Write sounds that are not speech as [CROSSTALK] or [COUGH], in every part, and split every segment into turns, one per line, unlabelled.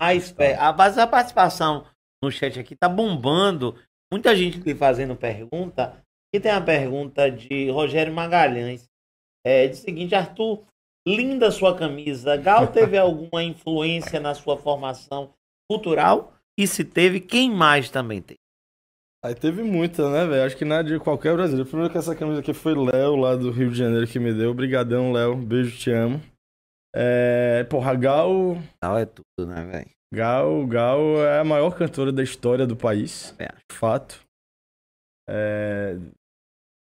A, espé... Tá. a, a participação no chat aqui tá bombando. Muita gente uhum. lhe fazendo pergunta. e tem a pergunta de Rogério Magalhães. É de seguinte, Arthur, linda sua camisa. Gal [LAUGHS] teve alguma influência na sua formação cultural?
E se teve, quem mais também teve? Aí teve muita, né, velho? Acho que na é de qualquer brasileiro. Primeiro que essa camisa aqui foi Léo, lá do Rio de Janeiro, que me deu. Obrigadão, Léo. Beijo, te amo. É, porra, Gal. Gal é tudo, né, velho? Gal, Gal é a maior cantora da história do país. É. De fato. É...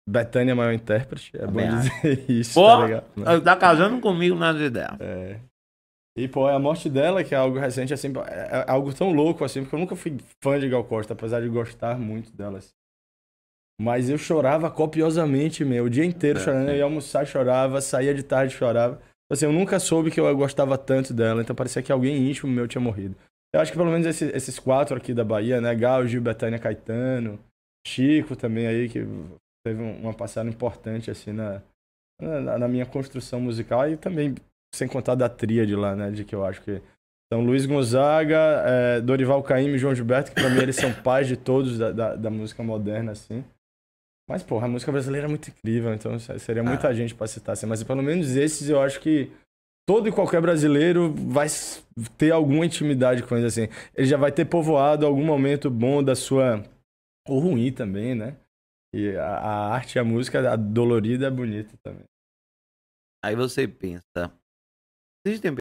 Betânia é maior intérprete. É bom dizer [LAUGHS] isso. Porra, tá, tá, tá casando comigo nas ideias. É. E, pô, é a morte dela, que é algo recente, assim, é, é algo tão louco, assim, porque eu nunca fui fã de Gal Costa, apesar de gostar muito dela. Assim. Mas eu chorava copiosamente, meu, o dia inteiro é, chorando. É. Eu ia almoçar, chorava, saía de tarde, chorava assim, eu nunca soube que eu gostava tanto dela, então parecia que alguém íntimo meu tinha morrido. Eu acho que pelo menos esses quatro aqui da Bahia, né? Gal, Gil, Betânia, Caetano, Chico também aí, que teve uma passada importante, assim, na, na, na minha construção musical e também, sem contar da tríade lá, né? De que eu acho que então Luiz Gonzaga, é, Dorival Caymmi e João Gilberto, que pra mim eles são pais de todos da, da, da música moderna, assim. Mas, porra, a música brasileira é muito incrível, então seria é. muita ah. gente pra citar. Assim, mas pelo menos esses eu acho que todo e qualquer brasileiro vai ter alguma intimidade com eles, assim. Ele já vai ter povoado algum momento bom da sua. Ou ruim também, né? E a, a arte e a música, a dolorida é bonita também.
Aí você pensa. Vocês têm